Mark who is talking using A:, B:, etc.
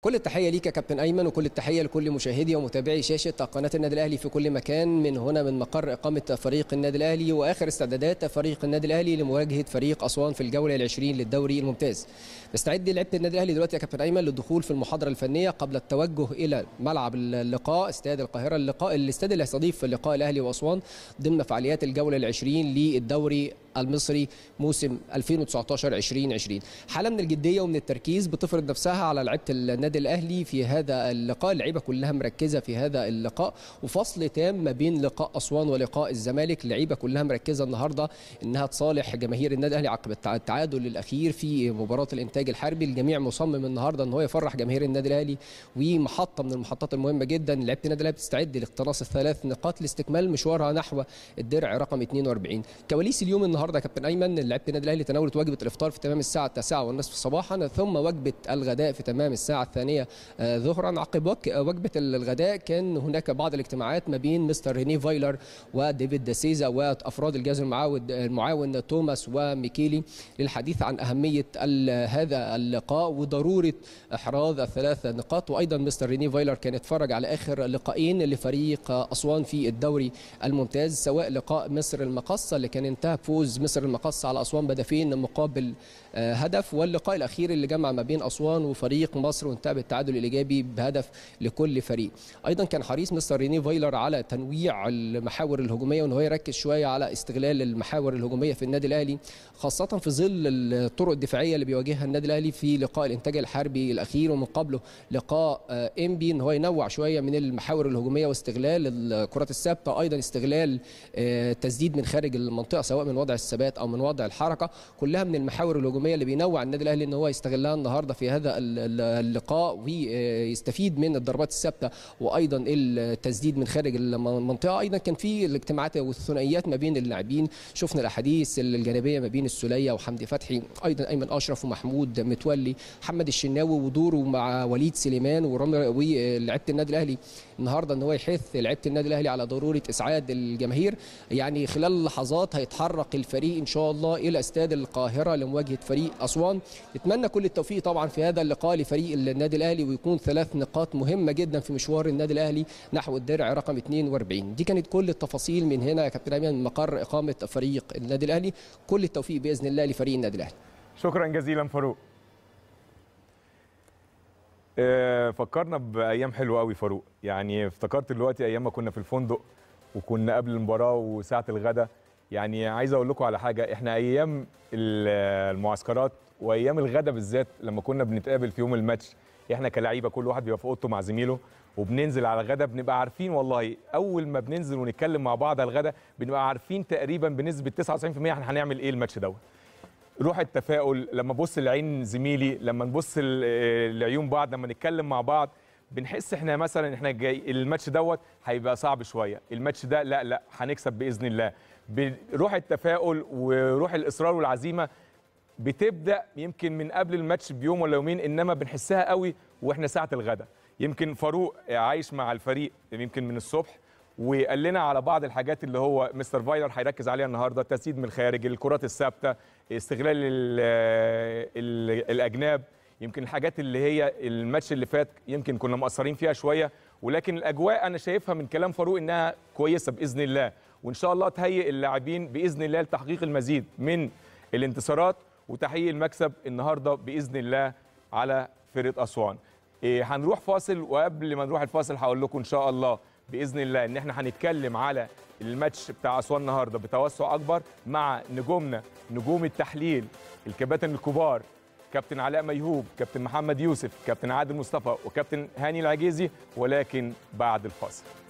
A: كل التحية ليك يا كابتن أيمن وكل التحية لكل مشاهدي ومتابعي شاشة قناة النادي الأهلي في كل مكان من هنا من مقر إقامة فريق النادي الأهلي وآخر استعدادات فريق النادي الأهلي لمواجهة فريق أسوان في الجولة العشرين للدوري الممتاز. مستعد لعبة النادي الأهلي دلوقتي يا كابتن أيمن للدخول في المحاضرة الفنية قبل التوجه إلى ملعب اللقاء استاد القاهرة اللقاء الاستاد اللي هيستضيف اللقاء الأهلي وأسوان ضمن فعاليات الجولة العشرين للدوري المصري موسم 2019 2020 حاله من الجديه ومن التركيز بتفرض نفسها على لعيبه النادي الاهلي في هذا اللقاء اللعيبه كلها مركزه في هذا اللقاء وفصل تام ما بين لقاء اسوان ولقاء الزمالك اللعيبه كلها مركزه النهارده انها تصالح جماهير النادي الاهلي عقب التعادل الاخير في مباراه الانتاج الحربي الجميع مصمم النهارده ان هو يفرح جماهير النادي الاهلي ومحطه من المحطات المهمه جدا لعيبه النادي الاهلي بتستعد لاقتراص الثلاث نقاط لاستكمال مشوارها نحو الدرع رقم 42 كواليس اليوم النهارده النهارده يا كابتن ايمن لعيبه النادي الاهلي تناولت وجبه الافطار في تمام الساعه 9 والنصف صباحا ثم وجبه الغداء في تمام الساعه الثانيه آه، ظهرا عقب وجبه الغداء كان هناك بعض الاجتماعات ما بين مستر ريني فايلر وديفيد داسيزا وافراد الجهاز المعاون المعاون توماس وميكيلي للحديث عن اهميه هذا اللقاء وضروره احراز الثلاث نقاط وايضا مستر ريني فايلر كان اتفرج على اخر لقاءين لفريق اسوان في الدوري الممتاز سواء لقاء مصر المقصه اللي كان انتهى فوز فوز مصر المقص على أسوان بهدفين مقابل آه، هدف واللقاء الأخير اللي جمع ما بين أسوان وفريق مصر وانتهى بالتعادل الإيجابي بهدف لكل فريق أيضا كان حريص مستر ريني فايلر على تنويع المحاور الهجومية وأن هو يركز شوية على استغلال المحاور الهجومية في النادي الأهلي خاصة في ظل الطرق الدفاعية اللي بيواجهها النادي الأهلي في لقاء الإنتاج الحربي الأخير ومن قبله لقاء آه، إنبي أن هو ينوع شوية من المحاور الهجومية واستغلال الكرات الثابتة أيضا استغلال آه، تسديد من خارج المنطقة سواء من وضع الثبات او من وضع الحركه كلها من المحاور الهجوميه اللي بينوع النادي الاهلي ان هو يستغلها النهارده في هذا اللقاء ويستفيد من الضربات الثابته وايضا التسديد من خارج المنطقه ايضا كان في الاجتماعات والثنائيات ما بين اللاعبين شفنا الاحاديث الجانبيه ما بين السليه وحمدي فتحي ايضا ايمن اشرف ومحمود متولي محمد الشناوي ودوره مع وليد سليمان ولعيبه النادي الاهلي النهارده ان هو يحث لعيبه النادي الاهلي على ضروره اسعاد الجماهير يعني خلال لحظات هيتحرك الفريق ان شاء الله الى استاد القاهره لمواجهه فريق اسوان نتمنى كل التوفيق طبعا في هذا اللقاء لفريق النادي الاهلي ويكون ثلاث نقاط مهمه جدا في مشوار النادي الاهلي نحو الدرع رقم 42 دي كانت كل التفاصيل من هنا يا كابتن ايمن من مقر اقامه فريق النادي الاهلي كل التوفيق باذن الله لفريق النادي الاهلي شكرا جزيلا فاروق
B: آه، فكرنا بايام حلوه قوي فاروق يعني افتكرت دلوقتي ايام ما كنا في الفندق وكنا قبل المباراه وساعه الغداء يعني عايز اقول لكم على حاجه احنا ايام المعسكرات وايام الغدا بالذات لما كنا بنتقابل في يوم الماتش احنا كلعيبه كل واحد بيبقى في اوضته مع زميله وبننزل على الغدا بنبقى عارفين والله اول ما بننزل ونتكلم مع بعض على الغدا بنبقى عارفين تقريبا بنسبه 99% احنا هنعمل ايه الماتش دوت روح التفاؤل لما ابص لعين زميلي لما نبص لعيون بعض لما نتكلم مع بعض بنحس احنا مثلا احنا جاي الماتش دوت هيبقى صعب شويه الماتش ده لا لا هنكسب باذن الله بروح التفاؤل وروح الاصرار والعزيمه بتبدا يمكن من قبل الماتش بيوم ولا يومين انما بنحسها قوي واحنا ساعه الغداء يمكن فاروق عايش مع الفريق يمكن من الصبح وقال لنا على بعض الحاجات اللي هو مستر فايلر هيركز عليها النهارده تسديد من الخارج الكرات الثابته استغلال الـ الـ الاجناب يمكن الحاجات اللي هي الماتش اللي فات يمكن كنا مقصرين فيها شويه ولكن الاجواء انا شايفها من كلام فاروق انها كويسه باذن الله وان شاء الله تهيئ اللاعبين باذن الله لتحقيق المزيد من الانتصارات وتحقيق المكسب النهارده باذن الله على فرقه اسوان إيه هنروح فاصل وقبل ما نروح الفاصل هقول لكم ان شاء الله باذن الله ان احنا هنتكلم على الماتش بتاع اسوان النهارده بتوسع اكبر مع نجومنا نجوم التحليل الكباتن الكبار كابتن علاء ميهوب كابتن محمد يوسف كابتن عادل مصطفى وكابتن هاني العجيزي ولكن بعد الفاصل